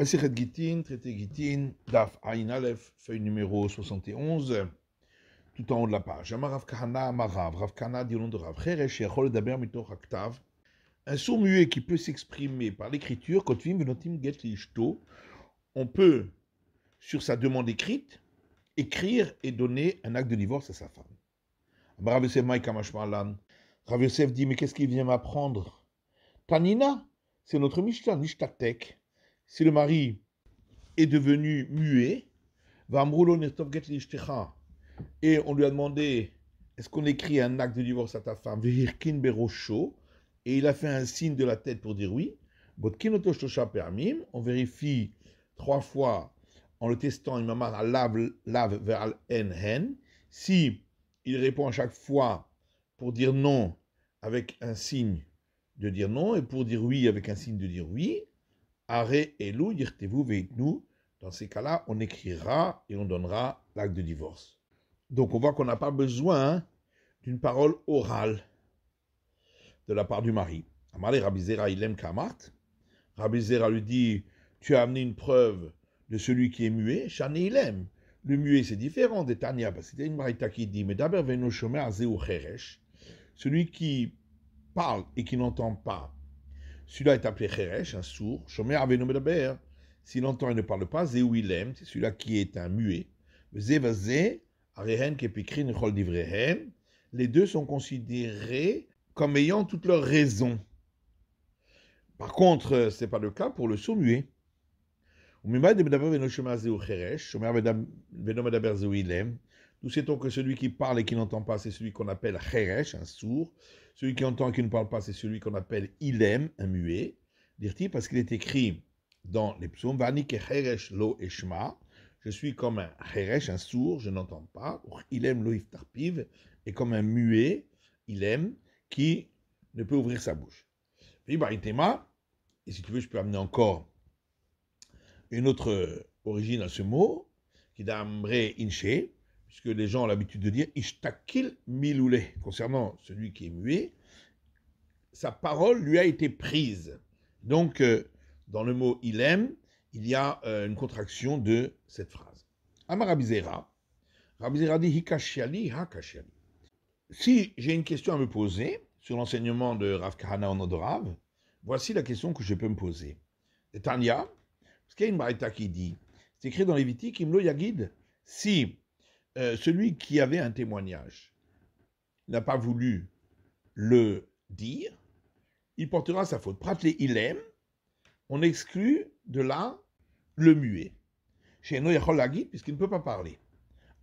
Masechet Gittin, traité Gittin, Daf Ayn Aleph, feuille numéro 71, tout en haut de la page. Amarav Kahana, Marav, Rav Kahana, dit de Rav, Cheresh, Yachol, Daber, Mitor, Haktav. Un sourd muet qui peut s'exprimer par l'écriture, Kotvim, Venotim, Get, Lishto, on peut, sur sa demande écrite, écrire et donner un acte de divorce à sa femme. Rav Yosef Rav Yosef dit, mais qu'est-ce qu'il vient m'apprendre Tanina, c'est notre Mishta Nishtatek si le mari est devenu muet, et on lui a demandé est-ce qu'on écrit un acte de divorce à ta femme Et il a fait un signe de la tête pour dire oui. On vérifie trois fois en le testant, il m'a lave, lave vers Si il répond à chaque fois pour dire non avec un signe de dire non et pour dire oui avec un signe de dire oui, et Lou, vous nous. Dans ces cas-là, on écrira et on donnera l'acte de divorce. Donc on voit qu'on n'a pas besoin d'une parole orale de la part du mari. Amalé Rabbi il aime Rabbi lui dit Tu as amené une preuve de celui qui est muet, Shani il aime. Le muet, c'est différent de Tania, parce que c'était une Marita qui dit Mais d'abord, Celui qui parle et qui n'entend pas celui-là est appelé Cheresh, un sourd. Shomer nommé Medaber. S'il entend et ne parle pas, Zewilem, c'est celui-là qui est un muet. Zé, Arehen Kepikrin Chol Divrehen. Les deux sont considérés comme ayant toutes leurs raisons. Par contre, euh, ce n'est pas le cas pour le sourd muet. Shomer Medaber Zewilem. Nous sait que celui qui parle et qui n'entend pas, c'est celui qu'on appelle cheresh, un sourd. Celui qui entend et qui ne parle pas, c'est celui qu'on appelle Ilem, un muet. dire parce qu'il est écrit dans les psaumes lo eshma. Je suis comme un cheresh, un sourd, je n'entends pas. Ilem lo iftarpiv. Et comme un muet, Ilem, qui ne peut ouvrir sa bouche. Bah, et si tu veux, je peux amener encore une autre origine à ce mot, qui d'ambre Inche, puisque les gens ont l'habitude de dire Ishtakil Miloulé, concernant celui qui est muet, sa parole lui a été prise. Donc, euh, dans le mot il aime, il y a euh, une contraction de cette phrase. Amarabizera »« Rabizera, dit Hikashiali, Hakashiali. Si j'ai une question à me poser sur l'enseignement de Rav Kahana Onodorav, voici la question que je peux me poser. Et parce qu'il y a une qui dit, c'est écrit dans Lévitique, Imlo Yagid, si euh, celui qui avait un témoignage n'a pas voulu le dire, il portera sa faute. Pratley, il aime, on exclut de là le muet. Chez puisqu'il ne peut pas parler.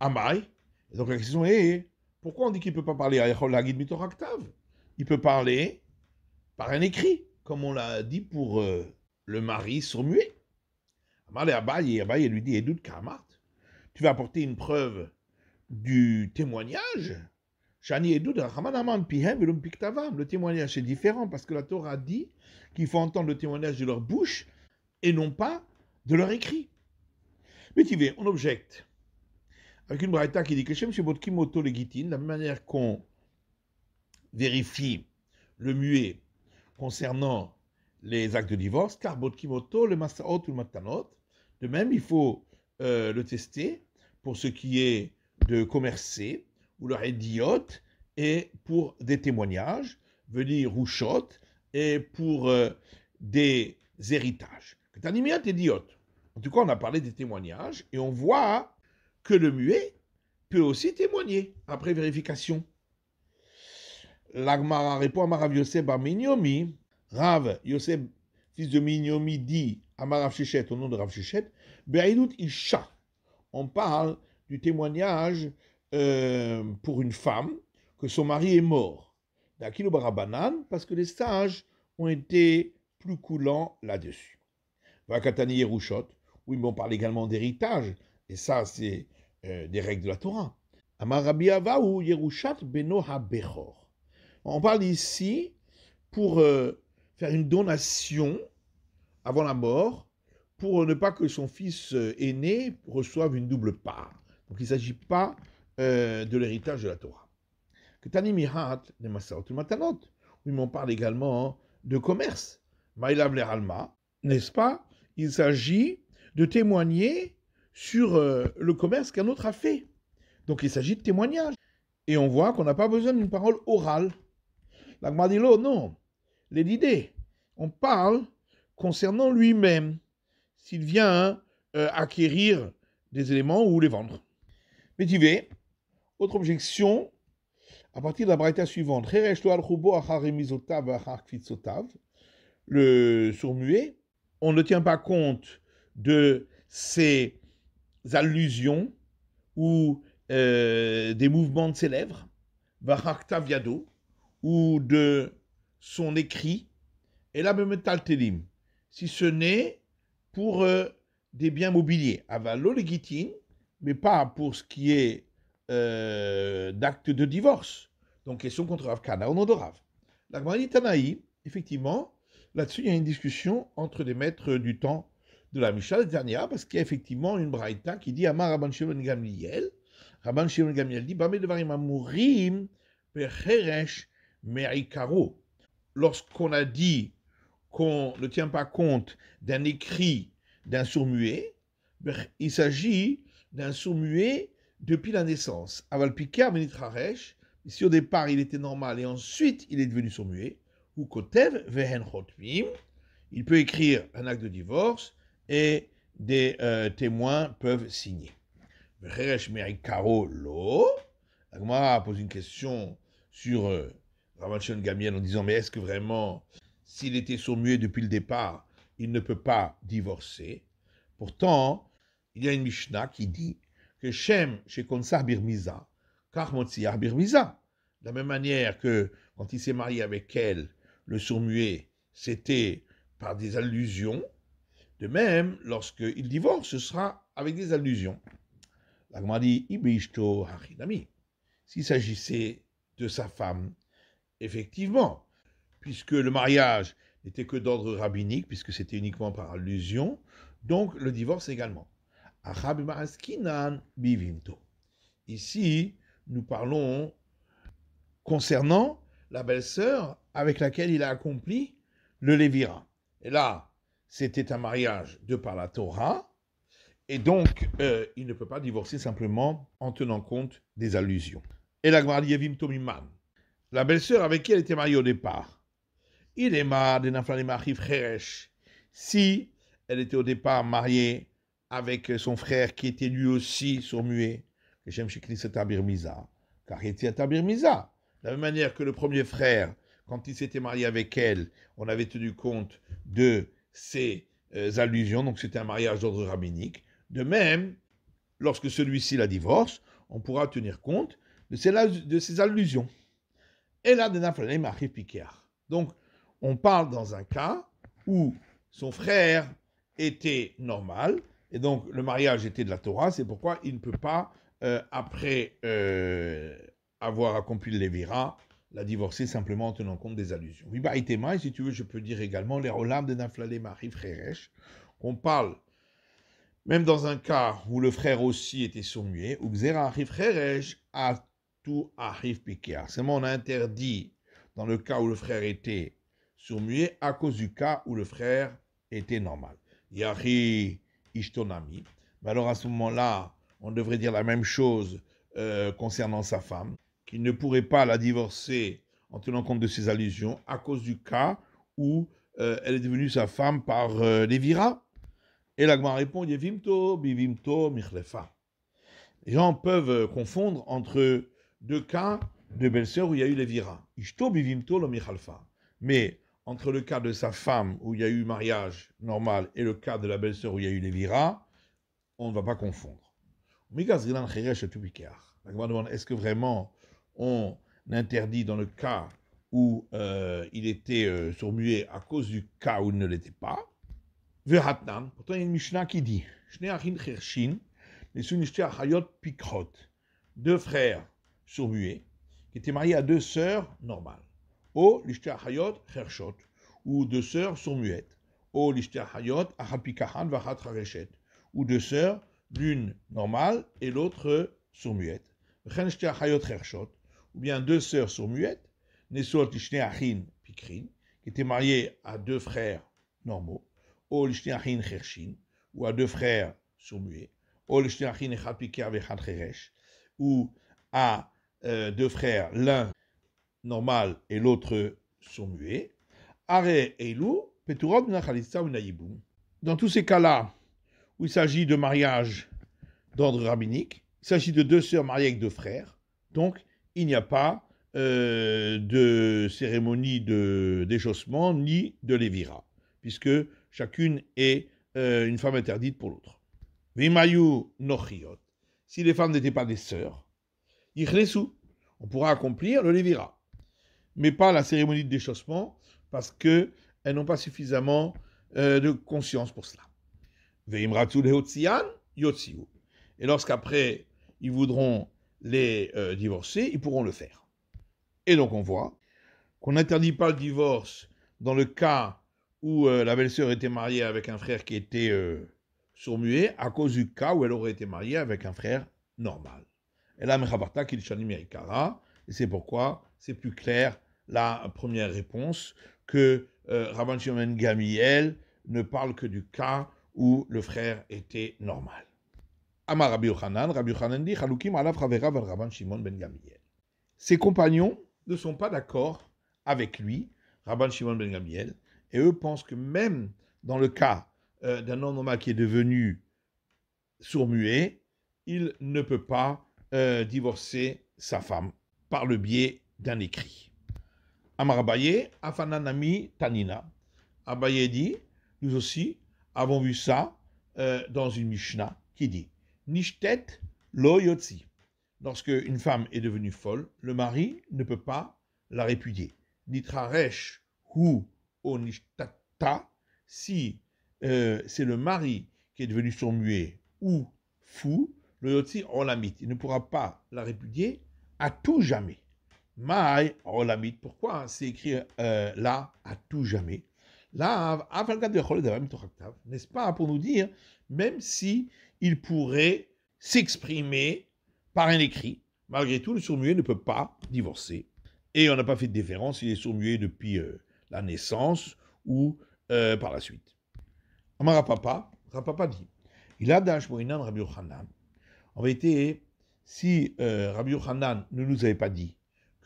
Amai, donc la question est, pourquoi on dit qu'il ne peut pas parler à Echolagid Mitoraktav Il peut parler par un écrit, comme on l'a dit pour euh, le mari sur muet. Amar et Abaye, lui dit, tu vas apporter une preuve du témoignage, le témoignage est différent parce que la Torah dit qu'il faut entendre le témoignage de leur bouche et non pas de leur écrit. Mais tu on objecte avec une braïta qui dit que Shem Botkimoto le de la même manière qu'on vérifie le muet concernant les actes de divorce, car Botkimoto le Masaot ou le Matanot, de même il faut euh, le tester pour ce qui est de commercer, ou leur idiot, et pour des témoignages, venir rouchot, et pour euh, des héritages. Tanimiat idiot. En tout cas, on a parlé des témoignages, et on voit que le muet peut aussi témoigner après vérification. L'Agmara répond à Rav Yosef Bar Rav Yosef, fils de Minyomi, dit à Marav Shechet, au nom de Rav Shechet, Isha. On parle du témoignage euh, pour une femme que son mari est mort. Barabanan, parce que les sages ont été plus coulants là-dessus. Vakatani Yerushot, oui, mais on parle également d'héritage, et ça, c'est euh, des règles de la Torah. Amarabi ou Yerushat Beno On parle ici pour euh, faire une donation avant la mort, pour ne pas que son fils aîné reçoive une double part. Donc il ne s'agit pas euh, de l'héritage de la Torah. Oui, mais on parle également hein, de commerce. Maïlav le alma, n'est-ce pas Il s'agit de témoigner sur euh, le commerce qu'un autre a fait. Donc il s'agit de témoignage. Et on voit qu'on n'a pas besoin d'une parole orale. La oh non. l'idée. On parle concernant lui-même, s'il vient hein, euh, acquérir des éléments ou les vendre. Mais tu veux Autre objection, à partir de la braïta suivante. Le sourd-muet, on ne tient pas compte de ses allusions ou euh, des mouvements de ses lèvres, ou de son écrit, et là même si ce n'est pour euh, des biens mobiliers. Avalo mais pas pour ce qui est euh, d'acte de divorce. Donc, question contre Rav Kana ou non de Rav. La Tanaï, effectivement, là-dessus, il y a une discussion entre les maîtres du temps de la Mishnah dernière, parce qu'il y a effectivement une braïta qui dit Amar Rabban Shimon Gamliel. Rabban Shimon Gamliel dit Bamé devarim amourim Lorsqu'on a dit qu'on ne tient pas compte d'un écrit d'un sourd-muet, ben, il s'agit d'un sourd muet depuis la naissance. Aval Pika Menitraresh, si au départ il était normal et ensuite il est devenu sourd muet, ou Kotev Vehen il peut écrire un acte de divorce et des euh, témoins peuvent signer. Veheresh Merikaro Lo, Agmara pose une question sur euh, en disant mais est-ce que vraiment, s'il était sourd muet depuis le départ, il ne peut pas divorcer Pourtant, il y a une Mishnah qui dit que Shem, chez birmiza, Birmiza, car Birmiza. De la même manière que quand il s'est marié avec elle, le sourd-muet, c'était par des allusions. De même, lorsqu'il divorce, ce sera avec des allusions. L'agma dit Ibishto S'il s'agissait de sa femme, effectivement, puisque le mariage n'était que d'ordre rabbinique, puisque c'était uniquement par allusion, donc le divorce également. Ici, nous parlons concernant la belle-sœur avec laquelle il a accompli le Lévira. Et là, c'était un mariage de par la Torah, et donc euh, il ne peut pas divorcer simplement en tenant compte des allusions. Et la Gmarievim Tomiman, la belle-sœur avec qui elle était mariée au départ, il est marre de fraîche Si elle était au départ mariée avec son frère qui était lui aussi sourd-muet, que car il était à Tabir De la même manière que le premier frère, quand il s'était marié avec elle, on avait tenu compte de ses euh, allusions, donc c'était un mariage d'ordre rabbinique. De même, lorsque celui-ci la divorce, on pourra tenir compte de ses, allusions. Et là, donc, on parle dans un cas où son frère était normal et donc, le mariage était de la Torah, c'est pourquoi il ne peut pas, euh, après euh, avoir accompli le Lévira, la divorcer simplement en tenant compte des allusions. Vibaïtema, et si tu veux, je peux dire également les rolam de Naflalé Marie Fréresh, on parle, même dans un cas où le frère aussi était sourd ou Xera Fréresh a tout Arif C'est Seulement, on a interdit, dans le cas où le frère était sourd à cause du cas où le frère était normal. Yari Ishtonami. Mais alors à ce moment-là, on devrait dire la même chose euh, concernant sa femme, qu'il ne pourrait pas la divorcer en tenant compte de ses allusions à cause du cas où euh, elle est devenue sa femme par euh, Lévira. Et l'Agma répond Yevimto, Bivimto, Michlefa. Les gens peuvent euh, confondre entre deux cas de belle-sœur où il y a eu les Ishto, Bivimto, lo Mais entre le cas de sa femme, où il y a eu mariage normal, et le cas de la belle-sœur, où il y a eu l'évira, on ne va pas confondre. est-ce que vraiment on interdit dans le cas où euh, il était euh, surmuet à cause du cas où il ne l'était pas pourtant il y a une Mishnah qui dit, deux frères surmués, qui étaient mariés à deux sœurs normales. O Hayot Hershot, ou deux sœurs sont muettes. O Hayot Ahapikahan Vachat Hareshet, ou deux sœurs, l'une normale et l'autre sourd-muette. Hayot Hershot, ou bien deux sœurs sont muettes Nesot Ishne Achin Pikrin, qui étaient mariées à deux frères normaux. O Ishne Achin Hershin, ou à deux frères sont muets O Ishne Achin Echapikar Vachat Heresh, ou à euh, deux frères, l'un normal, et l'autre sont muets. Are Eilu, Dans tous ces cas-là, où il s'agit de mariage d'ordre rabbinique, il s'agit de deux sœurs mariées avec deux frères, donc il n'y a pas euh, de cérémonie de déchaussement ni de lévira, puisque chacune est euh, une femme interdite pour l'autre. Vimayu nochiot. Si les femmes n'étaient pas des sœurs, on pourra accomplir le lévira mais pas la cérémonie de déchaussement, parce qu'elles n'ont pas suffisamment euh, de conscience pour cela. Et lorsqu'après, ils voudront les euh, divorcer, ils pourront le faire. Et donc on voit qu'on n'interdit pas le divorce dans le cas où euh, la belle-sœur était mariée avec un frère qui était euh, sourd à cause du cas où elle aurait été mariée avec un frère normal. Et là, et c'est pourquoi c'est plus clair la première réponse, que euh, Rabban Shimon Gamiel ne parle que du cas où le frère était normal. Amar Rabbi Yochanan, Rabbi dit Rabban Shimon ben Gamiel. Ses compagnons ne sont pas d'accord avec lui, Rabban Shimon ben Gamiel, et eux pensent que même dans le cas euh, d'un homme qui est devenu sourd-muet, il ne peut pas euh, divorcer sa femme par le biais d'un écrit. Amarabaye, Afananami Tanina. Abaye dit, nous aussi avons vu ça euh, dans une Mishnah qui dit Nishtet lo yotzi. Lorsque une femme est devenue folle, le mari ne peut pas la répudier. Nitraresh hu o Si euh, c'est le mari qui est devenu son muet ou fou, le yotzi on l'amite. Il ne pourra pas la répudier à tout jamais. Maï, olamit, oh, pourquoi c'est écrit euh, là à tout jamais Là, n'est-ce pas pour nous dire, même si il pourrait s'exprimer par un écrit, malgré tout, le sourd-muet ne peut pas divorcer. Et on n'a pas fait de différence, il est sourd-muet depuis euh, la naissance ou euh, par la suite. Amara Papa, Rapapa dit, il a Rabbi En vérité, si Rabbi Yochanan ne nous avait pas dit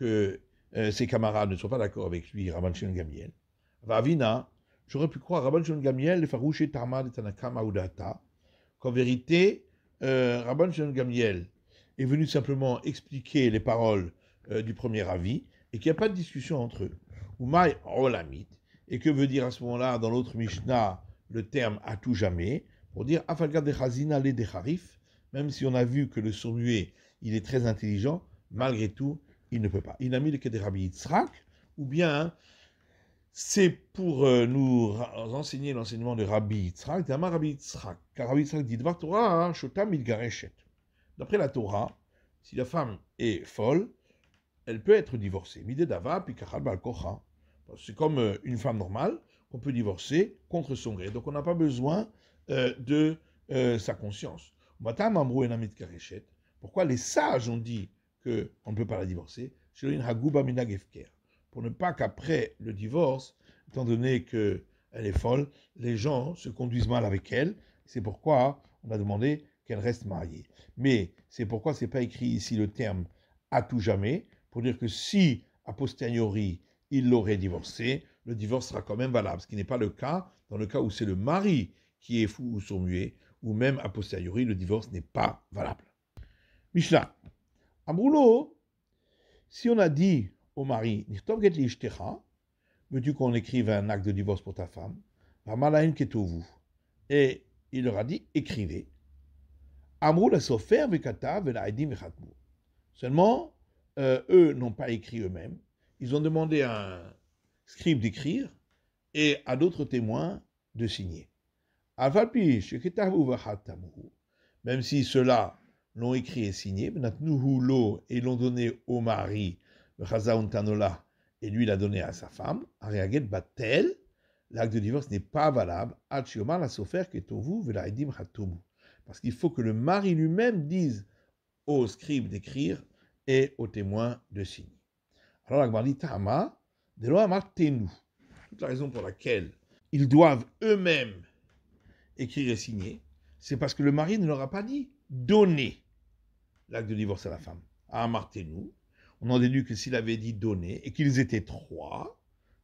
que euh, ses camarades ne sont pas d'accord avec lui, Rabban Shimon Gamiel. Vavina, j'aurais pu croire Rabban Shimon Gamiel, le farouche Tarma Tanakama qu'en vérité, euh, Rabban Shimon Gamiel est venu simplement expliquer les paroles euh, du premier avis et qu'il n'y a pas de discussion entre eux. Umay Olamit, et que veut dire à ce moment-là, dans l'autre Mishnah, le terme à tout jamais, pour dire Afalga de Chazina le même si on a vu que le sourd-muet, il est très intelligent, malgré tout, il ne peut pas. Il n'a mis le de Rabbi Yitzhak, ou bien c'est pour euh, nous enseigner l'enseignement de Rabbi Yitzhak, d'Ama Rabbi Yitzhak. Car Rabbi Yitzhak dit Torah, hein, D'après la Torah, si la femme est folle, elle peut être divorcée. C'est comme euh, une femme normale, on peut divorcer contre son gré. Donc on n'a pas besoin euh, de sa conscience. Pourquoi les sages ont dit qu'on ne peut pas la divorcer, pour ne pas qu'après le divorce, étant donné qu'elle est folle, les gens se conduisent mal avec elle, c'est pourquoi on a demandé qu'elle reste mariée. Mais c'est pourquoi ce n'est pas écrit ici le terme à tout jamais, pour dire que si, a posteriori, il l'aurait divorcée, le divorce sera quand même valable, ce qui n'est pas le cas dans le cas où c'est le mari qui est fou ou sourd-muet, ou même a posteriori, le divorce n'est pas valable. Michelin, Amroulo, si on a dit au mari, veux-tu qu'on écrive un acte de divorce pour ta femme Et il leur a dit, écrivez. Seulement, euh, eux n'ont pas écrit eux-mêmes. Ils ont demandé à un scribe d'écrire et à d'autres témoins de signer. Même si cela là l'ont écrit et signé, et l'ont donné au mari, et lui l'a donné à sa femme, Ariaget Batel, l'acte de divorce n'est pas valable, Parce qu'il faut que le mari lui-même dise au scribe d'écrire et au témoin de signer. Alors la dit de nous. Toute la raison pour laquelle ils doivent eux-mêmes écrire et signer, c'est parce que le mari ne leur a pas dit donner l'acte de divorce à la femme. À nous, on en déduit que s'il avait dit donner et qu'ils étaient trois,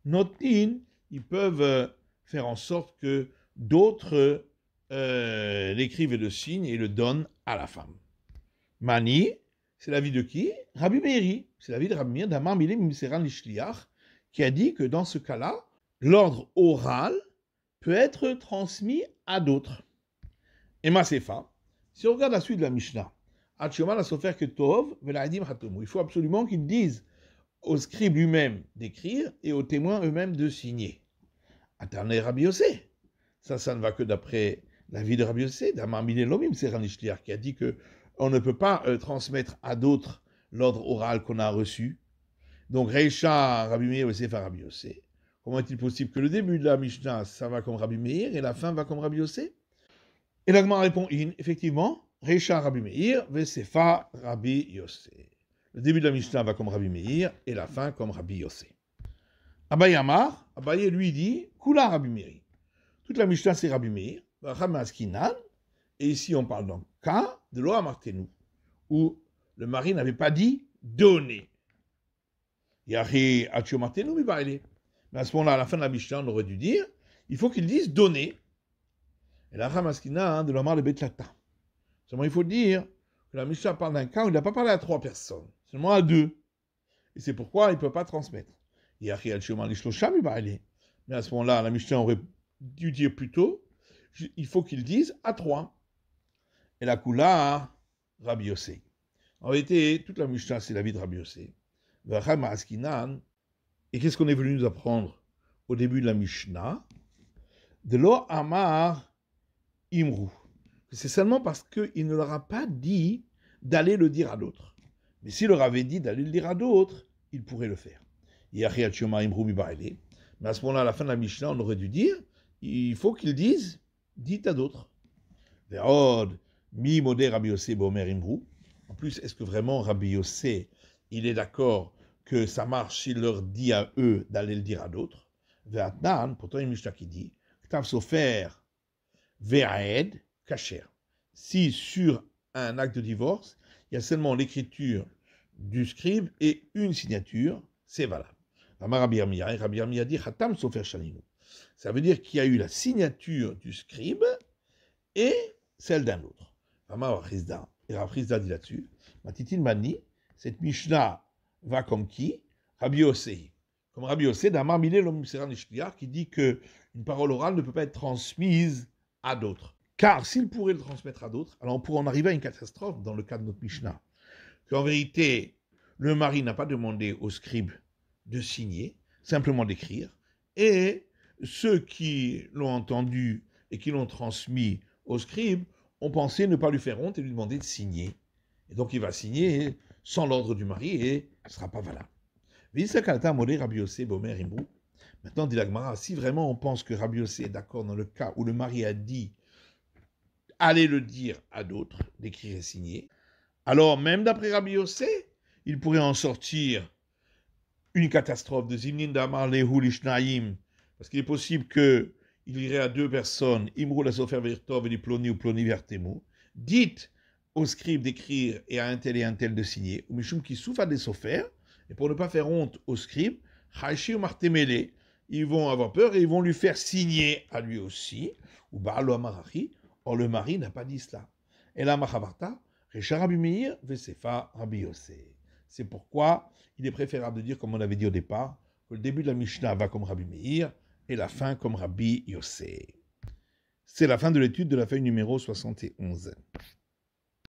notin, ils peuvent euh, faire en sorte que d'autres euh, l'écrivent et le signent et le donnent à la femme. Mani, c'est l'avis de qui Rabbi Meiri. C'est l'avis de Rabbi Meir Milim qui a dit que dans ce cas-là, l'ordre oral peut être transmis à d'autres. Et Masefa, si on regarde la suite de la Mishnah, il faut absolument qu'ils disent au scribes lui-même d'écrire et aux témoins eux-mêmes de signer. Rabbi Ça, ça ne va que d'après la vie de Rabbi Yossé, Lomim Ranichliar qui a dit que on ne peut pas euh, transmettre à d'autres l'ordre oral qu'on a reçu. Donc, Reisha, Rabbi Meir, Yosef, Rabbi Comment est-il possible que le début de la Mishnah, ça va comme Rabbi Meir et la fin va comme Rabbi Yossé Et lagman répond In, effectivement, Recha Rabbi Meir, Vesefa Rabbi Yossé. Le début de la Mishnah va comme Rabbi Meir et la fin comme Rabbi Yossé. Abaye Amar, Abaye lui dit Kula Rabbi Meir. Toute la Mishnah c'est Rabbi Meir, bah, Ramaskinan, et ici on parle donc cas de Loa Martenu, où le mari n'avait pas dit donner. Yahé Atio Martenu, mais Mais à ce moment-là, à la fin de la Mishnah, on aurait dû dire il faut qu'il dise donner. Et la Ramaskina hein, de Lomar de Betlata. Seulement, il faut dire que la Mishnah parle d'un cas où il n'a pas parlé à trois personnes, seulement à deux. Et c'est pourquoi il ne peut pas transmettre. Il a Mais à ce moment-là, la Mishnah aurait dû dire plutôt il faut qu'il dise à trois. Et la Kula, Rabbi En réalité, toute la Mishnah, c'est la vie de Rabbi Et qu'est-ce qu'on est venu nous apprendre au début de la Mishnah De l'O Amar Imru c'est seulement parce qu'il ne leur a pas dit d'aller le dire à d'autres. Mais s'il leur avait dit d'aller le dire à d'autres, ils pourraient le faire. Mais à ce moment-là, à la fin de la Mishnah, on aurait dû dire il faut qu'ils disent, dites à d'autres. mi En plus, est-ce que vraiment Rabbi Yossé, il est d'accord que ça marche s'il leur dit à eux d'aller le dire à d'autres pourtant il y a une Mishnah qui dit Ktav Sofer, Ve'aed, cachère. Si sur un acte de divorce, il y a seulement l'écriture du scribe et une signature, c'est valable. Ça veut dire qu'il y a eu la signature du scribe et celle d'un autre. Et Rafrizda dit là-dessus, Matitil Mani, cette Mishnah va comme qui Rabbi Osei. Comme Rabbi Osei, d'Amar Mile l'homme qui dit que une parole orale ne peut pas être transmise à d'autres. Car s'il pourrait le transmettre à d'autres, alors on pourrait en arriver à une catastrophe dans le cas de notre Mishnah. Qu'en vérité, le mari n'a pas demandé au scribe de signer, simplement d'écrire, et ceux qui l'ont entendu et qui l'ont transmis au scribe ont pensé ne pas lui faire honte et lui demander de signer. Et donc il va signer sans l'ordre du mari et ne sera pas valable. Maintenant, dit la si vraiment on pense que Rabbi est d'accord dans le cas où le mari a dit allez le dire à d'autres, d'écrire et signer. Alors, même d'après Rabbi Yossé, il pourrait en sortir une catastrophe de Zimnin d'Amar Lehu parce qu'il est possible qu'il irait à deux personnes, Imrou la Sofer Vertov et Ploni ou Ploni Vertemo, dites au scribe d'écrire et à un tel et un tel de signer, ou Mishum qui souffre à des Sofer, et pour ne pas faire honte au scribe, Haïchi ou Martemele, ils vont avoir peur et ils vont lui faire signer à lui aussi, ou ou Amarachi, Or, le mari n'a pas dit cela. Et la C'est pourquoi il est préférable de dire, comme on avait dit au départ, que le début de la Mishnah va comme Rabbi Meir et la fin comme Rabbi Yossé. C'est la fin de l'étude de la feuille numéro 71.